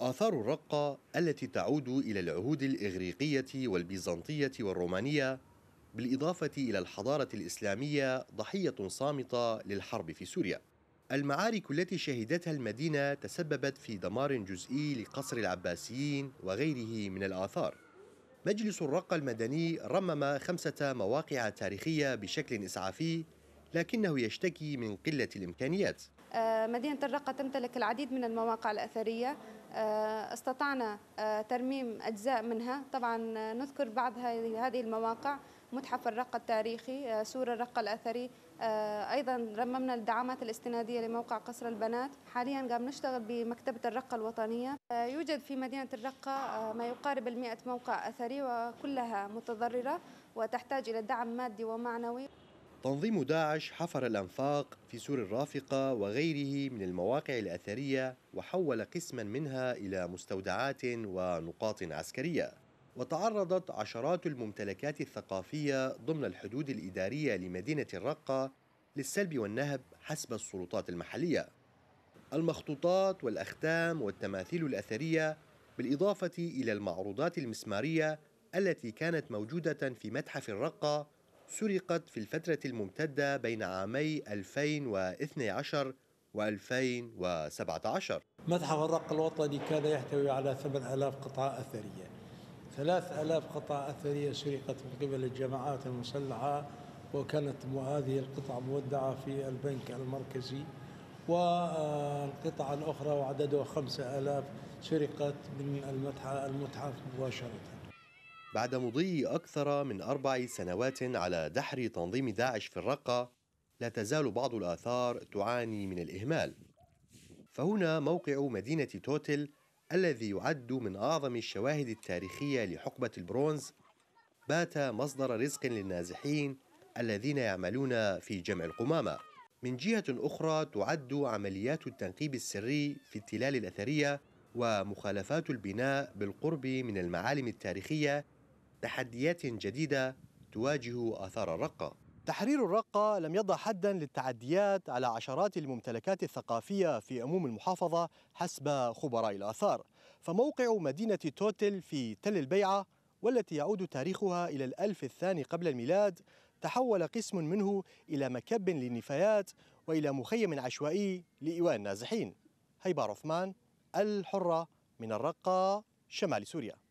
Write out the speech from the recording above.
آثار الرقة التي تعود إلى العهود الإغريقية والبيزنطية والرومانية بالإضافة إلى الحضارة الإسلامية ضحية صامتة للحرب في سوريا المعارك التي شهدتها المدينة تسببت في دمار جزئي لقصر العباسيين وغيره من الآثار مجلس الرقة المدني رمم خمسة مواقع تاريخية بشكل إسعافي لكنه يشتكي من قلة الإمكانيات آه، مدينة الرقة تمتلك العديد من المواقع الأثرية آه، استطعنا آه، ترميم أجزاء منها طبعا آه، نذكر بعض هذه المواقع متحف الرقة التاريخي سور الرقة الأثري أيضا رممنا الدعامات الاستنادية لموقع قصر البنات حاليا قام نشتغل بمكتبة الرقة الوطنية يوجد في مدينة الرقة ما يقارب المئة موقع أثري وكلها متضررة وتحتاج إلى دعم مادي ومعنوي تنظيم داعش حفر الأنفاق في سور الرافقة وغيره من المواقع الأثرية وحول قسما منها إلى مستودعات ونقاط عسكرية وتعرضت عشرات الممتلكات الثقافية ضمن الحدود الإدارية لمدينة الرقة للسلب والنهب حسب السلطات المحلية المخطوطات والأختام والتماثيل الأثرية بالإضافة إلى المعروضات المسمارية التي كانت موجودة في متحف الرقة سرقت في الفترة الممتدة بين عامي 2012 و2017 متحف الرق الوطني كان يحتوي على 8000 قطعة أثرية 3000 قطعة أثرية سرقت من قبل الجماعات المسلحة وكانت هذه القطع مودعة في البنك المركزي والقطع الأخرى وعددها 5000 سرقت من المتحف مباشرة بعد مضي أكثر من أربع سنوات على دحر تنظيم داعش في الرقة لا تزال بعض الآثار تعاني من الإهمال فهنا موقع مدينة توتل الذي يعد من أعظم الشواهد التاريخية لحقبة البرونز بات مصدر رزق للنازحين الذين يعملون في جمع القمامة من جهة أخرى تعد عمليات التنقيب السري في التلال الأثرية ومخالفات البناء بالقرب من المعالم التاريخية تحديات جديدة تواجه آثار الرقة تحرير الرقة لم يضع حدا للتعديات على عشرات الممتلكات الثقافية في عموم المحافظة حسب خبراء الآثار فموقع مدينة توتل في تل البيعة والتي يعود تاريخها إلى الألف الثاني قبل الميلاد تحول قسم منه إلى مكب للنفايات وإلى مخيم عشوائي لإيواء النازحين هيبة عثمان الحرة من الرقة شمال سوريا